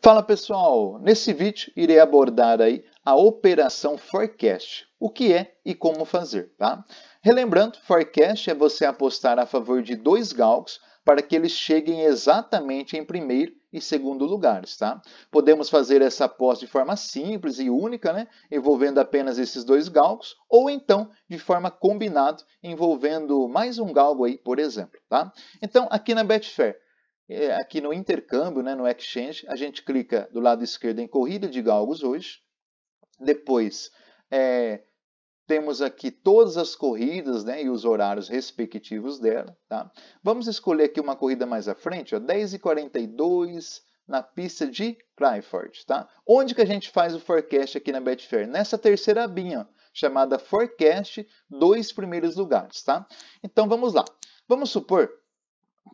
Fala pessoal, nesse vídeo irei abordar aí a operação forecast, o que é e como fazer, tá? Relembrando, forecast é você apostar a favor de dois galgos para que eles cheguem exatamente em primeiro e segundo lugares, tá? Podemos fazer essa aposta de forma simples e única, né? envolvendo apenas esses dois galgos, ou então de forma combinada, envolvendo mais um galgo aí, por exemplo, tá? Então, aqui na Betfair, aqui no intercâmbio, né, no exchange, a gente clica do lado esquerdo em corrida de galgos hoje. Depois é, temos aqui todas as corridas né, e os horários respectivos dela. Tá? Vamos escolher aqui uma corrida mais à frente, 10h42 na pista de Cryford. Tá? Onde que a gente faz o forecast aqui na Betfair? Nessa terceira abinha, chamada Forecast, dois primeiros lugares. Tá? Então vamos lá. Vamos supor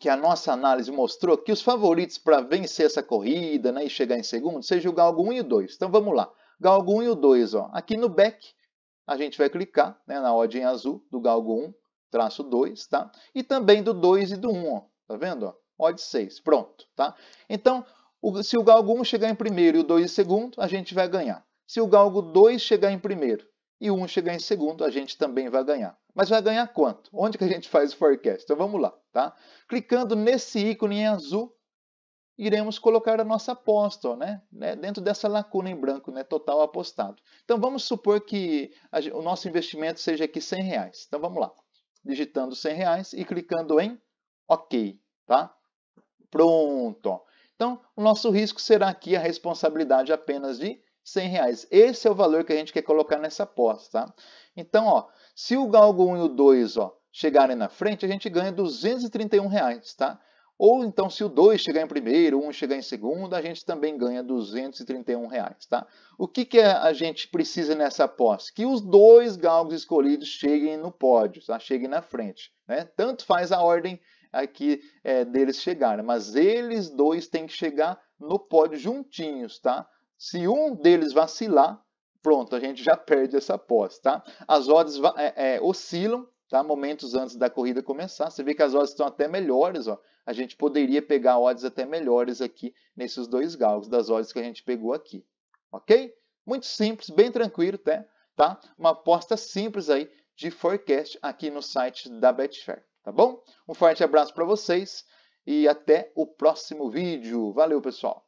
que a nossa análise mostrou que os favoritos para vencer essa corrida né, e chegar em segundo seja o galgo 1 e o 2. Então vamos lá. Galgo 1 e o 2, ó. aqui no back, a gente vai clicar né, na ordem azul do galgo 1, traço 2, tá? E também do 2 e do 1, ó. tá vendo? Ó? Odd 6, pronto, tá? Então, o, se o galgo 1 chegar em primeiro e o 2 em segundo, a gente vai ganhar. Se o galgo 2 chegar em primeiro e um chegar em segundo, a gente também vai ganhar. Mas vai ganhar quanto? Onde que a gente faz o forecast? Então vamos lá, tá? Clicando nesse ícone em azul, iremos colocar a nossa aposta, né? né? Dentro dessa lacuna em branco, né? Total apostado. Então vamos supor que a, o nosso investimento seja aqui 100 reais. Então vamos lá, digitando 100 reais e clicando em OK, tá? Pronto. Então o nosso risco será aqui a responsabilidade apenas de 100 reais. Esse é o valor que a gente quer colocar nessa aposta. Tá? Então, ó, se o galgo 1 e o 2 ó, chegarem na frente, a gente ganha 231 reais, tá? Ou então, se o 2 chegar em primeiro, o 1 chegar em segundo, a gente também ganha 231 reais, tá? O que, que é, a gente precisa nessa aposta? Que os dois galgos escolhidos cheguem no pódio, tá? cheguem na frente. Né? Tanto faz a ordem aqui é, deles chegarem, mas eles dois têm que chegar no pódio juntinhos, tá? Se um deles vacilar, pronto, a gente já perde essa posse, tá? As odds é, é, oscilam, tá? Momentos antes da corrida começar, você vê que as odds estão até melhores, ó. A gente poderia pegar odds até melhores aqui nesses dois galgos das odds que a gente pegou aqui, ok? Muito simples, bem tranquilo, até, tá? Uma aposta simples aí de forecast aqui no site da Betfair, tá bom? Um forte abraço para vocês e até o próximo vídeo. Valeu, pessoal!